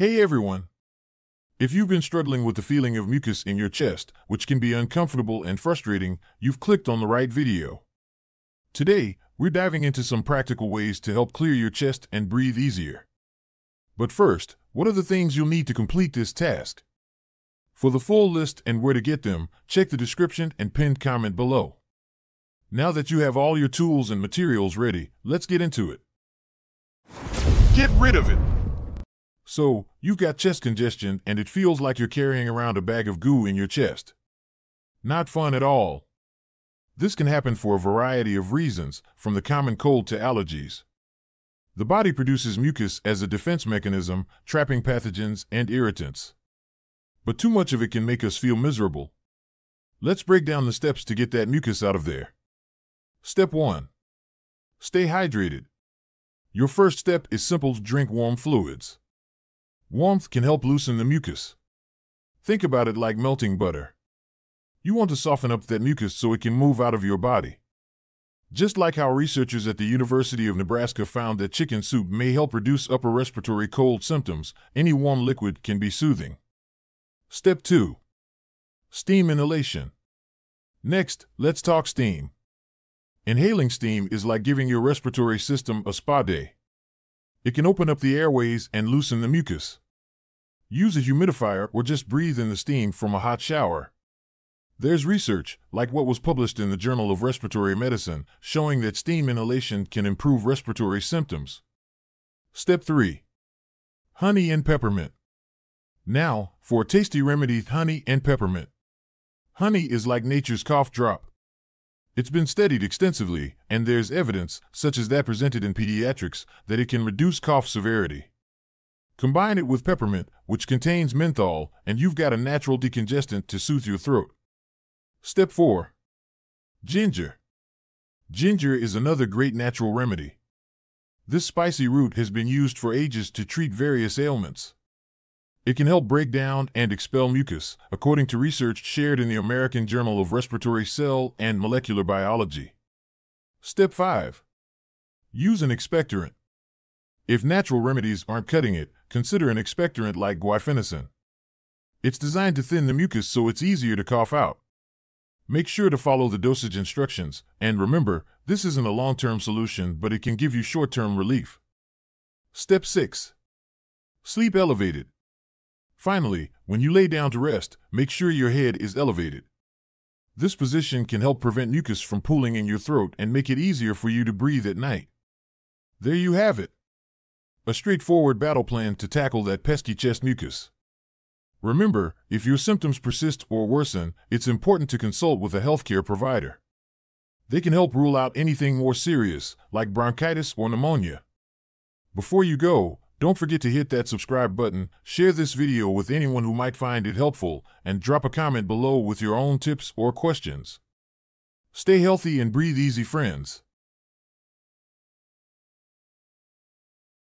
Hey everyone! If you've been struggling with the feeling of mucus in your chest, which can be uncomfortable and frustrating, you've clicked on the right video. Today, we're diving into some practical ways to help clear your chest and breathe easier. But first, what are the things you'll need to complete this task? For the full list and where to get them, check the description and pinned comment below. Now that you have all your tools and materials ready, let's get into it. Get rid of it! So, you've got chest congestion and it feels like you're carrying around a bag of goo in your chest. Not fun at all. This can happen for a variety of reasons, from the common cold to allergies. The body produces mucus as a defense mechanism, trapping pathogens and irritants. But too much of it can make us feel miserable. Let's break down the steps to get that mucus out of there. Step 1. Stay hydrated. Your first step is simple drink warm fluids. Warmth can help loosen the mucus. Think about it like melting butter. You want to soften up that mucus so it can move out of your body. Just like how researchers at the University of Nebraska found that chicken soup may help reduce upper respiratory cold symptoms, any warm liquid can be soothing. Step 2 Steam Inhalation. Next, let's talk steam. Inhaling steam is like giving your respiratory system a spa day. It can open up the airways and loosen the mucus. Use a humidifier or just breathe in the steam from a hot shower. There's research, like what was published in the Journal of Respiratory Medicine, showing that steam inhalation can improve respiratory symptoms. Step 3 Honey and Peppermint. Now, for a tasty remedy honey and peppermint. Honey is like nature's cough drop, it's been studied extensively, and there's evidence, such as that presented in pediatrics, that it can reduce cough severity. Combine it with peppermint, which contains menthol, and you've got a natural decongestant to soothe your throat. Step 4 Ginger. Ginger is another great natural remedy. This spicy root has been used for ages to treat various ailments. It can help break down and expel mucus, according to research shared in the American Journal of Respiratory Cell and Molecular Biology. Step 5. Use an expectorant. If natural remedies aren't cutting it, consider an expectorant like guaifenesin. It's designed to thin the mucus so it's easier to cough out. Make sure to follow the dosage instructions, and remember, this isn't a long-term solution, but it can give you short-term relief. Step 6. Sleep elevated. Finally, when you lay down to rest, make sure your head is elevated. This position can help prevent mucus from pooling in your throat and make it easier for you to breathe at night. There you have it. A straightforward battle plan to tackle that pesky chest mucus. Remember, if your symptoms persist or worsen, it's important to consult with a healthcare provider. They can help rule out anything more serious, like bronchitis or pneumonia. Before you go, don't forget to hit that subscribe button, share this video with anyone who might find it helpful, and drop a comment below with your own tips or questions. Stay healthy and breathe easy, friends.